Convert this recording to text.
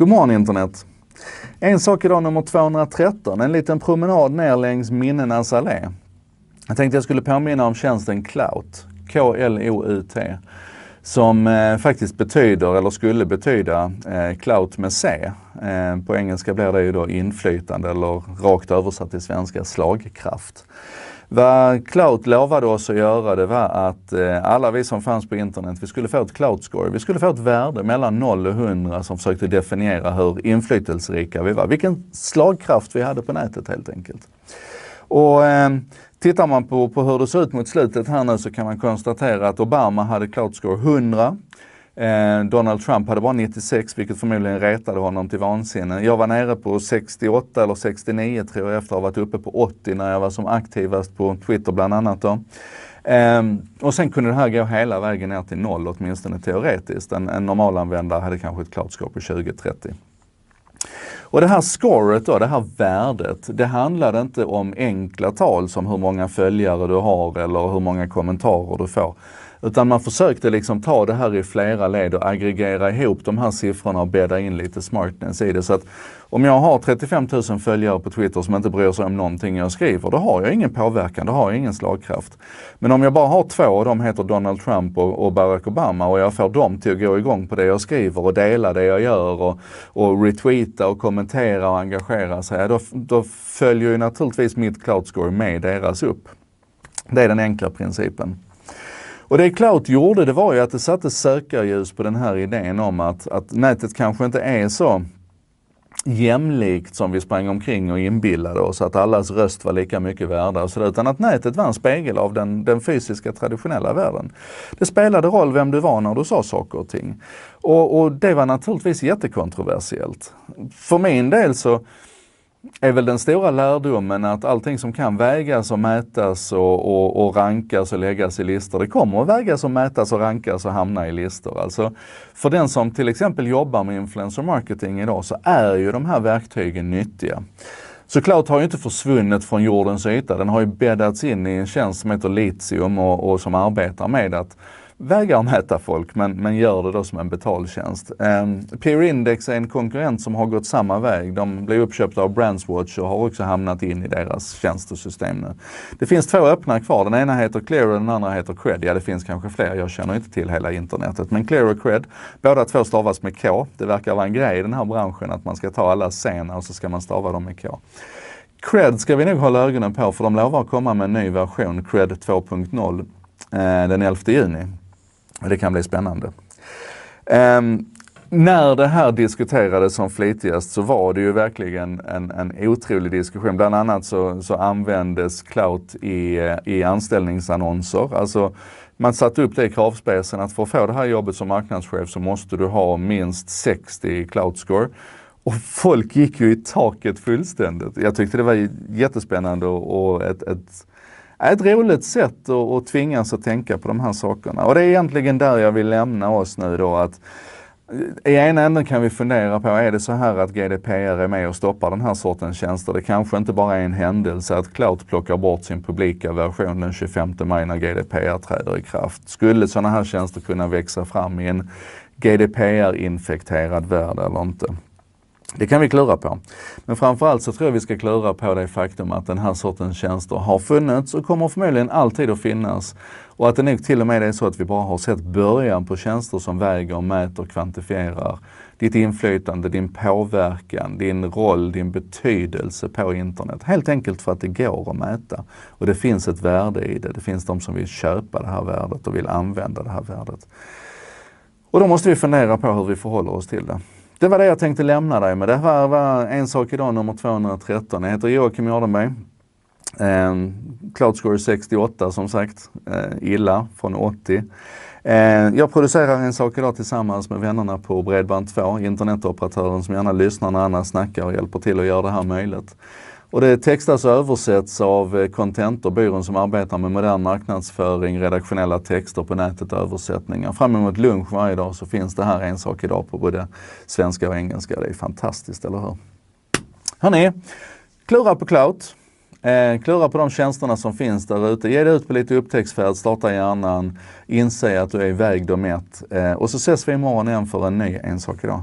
God morgon internet! En sak idag nummer 213, en liten promenad ner längs minnenas allé. Jag tänkte jag skulle påminna om tjänsten Clout, K-L-O-U-T, som eh, faktiskt betyder, eller skulle betyda, eh, Clout med C. Eh, på engelska blir det ju då inflytande eller rakt översatt till svenska slagkraft. Vad Clout lovade oss att göra det var att eh, alla vi som fanns på internet, vi skulle få ett Clout score. Vi skulle få ett värde mellan 0 och 100 som försökte definiera hur inflytelserika vi var. Vilken slagkraft vi hade på nätet helt enkelt. Och eh, Tittar man på, på hur det ser ut mot slutet här nu så kan man konstatera att Obama hade Clout score 100. Eh, Donald Trump hade bara 96 vilket förmodligen retade honom till vansinne. Jag var nere på 68 eller 69 tror jag efter att ha varit uppe på 80 när jag var som aktivast på Twitter bland annat. Då. Um, och sen kunde det här gå hela vägen ner till noll, åtminstone teoretiskt. En, en normalanvändare hade kanske ett klart skår på 20-30. Och det här scoret då, det här värdet, det handlade inte om enkla tal som hur många följare du har eller hur många kommentarer du får. Utan man försökte liksom ta det här i flera led och aggregera ihop de här siffrorna och bädda in lite smartness i det. Så att om jag har 35 000 följare på Twitter som inte bryr sig om någonting jag skriver, då har jag ingen påverkan, då har jag ingen slagkraft. Men om jag bara har två och de heter Donald Trump och, och Barack Obama och jag får dem till att gå igång på det jag skriver och dela det jag gör och, och retweeta och kommentera och engagera sig, då, då följer ju naturligtvis mitt cloud score med deras upp. Det är den enkla principen. Och det Clout gjorde, det var ju att det satte sökarljus på den här idén om att, att nätet kanske inte är så jämlikt som vi sprang omkring och inbillade oss, att allas röst var lika mycket värda och sådär, utan att nätet var en spegel av den, den fysiska traditionella världen. Det spelade roll vem du var när du sa saker och ting. Och, och det var naturligtvis jättekontroversiellt. För min del så är väl den stora lärdomen att allting som kan vägas och mätas och, och, och, rankas och läggas i listor, det kommer att vägas och mätas och rankas och hamna i listor. Alltså, för den som till exempel jobbar med influencer marketing idag så är ju de här verktygen nyttiga. Såklart har ju inte försvunnit från jordens yta, den har ju bäddats in i en tjänst som heter Litium och, och som arbetar med att vägrar mäta folk men, men gör det då som en betaltjänst. Eh, Peer Index är en konkurrent som har gått samma väg. De blev uppköpta av Brandswatch och har också hamnat in i deras tjänstesystem nu. Det finns två öppna kvar. Den ena heter Clear och den andra heter Cred. Ja, det finns kanske fler. Jag känner inte till hela internetet. Men Clear och Cred, båda två stavas med K. Det verkar vara en grej i den här branschen att man ska ta alla sena och så ska man stava dem med K. Cred ska vi nog hålla ögonen på för de lovar att komma med en ny version, Cred 2.0, eh, den 11 juni. Det kan bli spännande. Um, när det här diskuterades som flitigast så var det ju verkligen en, en otrolig diskussion. Bland annat så, så användes clout i, i anställningsannonser. Alltså, man satte upp det i kravspecen att för att få det här jobbet som marknadschef så måste du ha minst 60 i clout score. Och folk gick ju i taket fullständigt. Jag tyckte det var jättespännande och ett, ett ett roligt sätt att, att tvingas att tänka på de här sakerna. Och det är egentligen där jag vill lämna oss nu då att eh, i ena änden kan vi fundera på, är det så här att GDPR är med och stoppar den här sortens tjänster? Det kanske inte bara är en händelse att Cloud plockar bort sin publika version den 25 maj när GDPR träder i kraft. Skulle sådana här tjänster kunna växa fram i en GDPR-infekterad värld eller inte? Det kan vi klura på. Men framförallt så tror jag vi ska klura på det faktum att den här sortens tjänster har funnits och kommer förmodligen alltid att finnas. Och att det nog till och med är så att vi bara har sett början på tjänster som väger, mäter, kvantifierar ditt inflytande, din påverkan, din roll, din betydelse på internet. Helt enkelt för att det går att mäta. Och det finns ett värde i det. Det finns de som vill köpa det här värdet och vill använda det här värdet. Och då måste vi fundera på hur vi förhåller oss till det. Det var det jag tänkte lämna dig med. Det här var En sak idag nummer 213. Jag heter Joakim Jardenberg. Eh, score 68 som sagt, eh, Illa från 80. Eh, jag producerar En sak idag tillsammans med vännerna på Bredband2, internetoperatören som gärna lyssnar när andra snackar och hjälper till att göra det här möjligt. Och det textas och översätts av eh, Contentor, som arbetar med modern marknadsföring, redaktionella texter på nätet och översättningar. Fram emot lunch varje dag så finns det här En sak idag på både svenska och engelska. Det är fantastiskt, eller hur? Hörni, klura på cloud. Eh, klura på de tjänsterna som finns där ute. Ge dig ut på lite upptäcktsfärd, starta hjärnan, inse att du är vägd och mätt. Eh, och så ses vi imorgon igen för en ny En sak idag.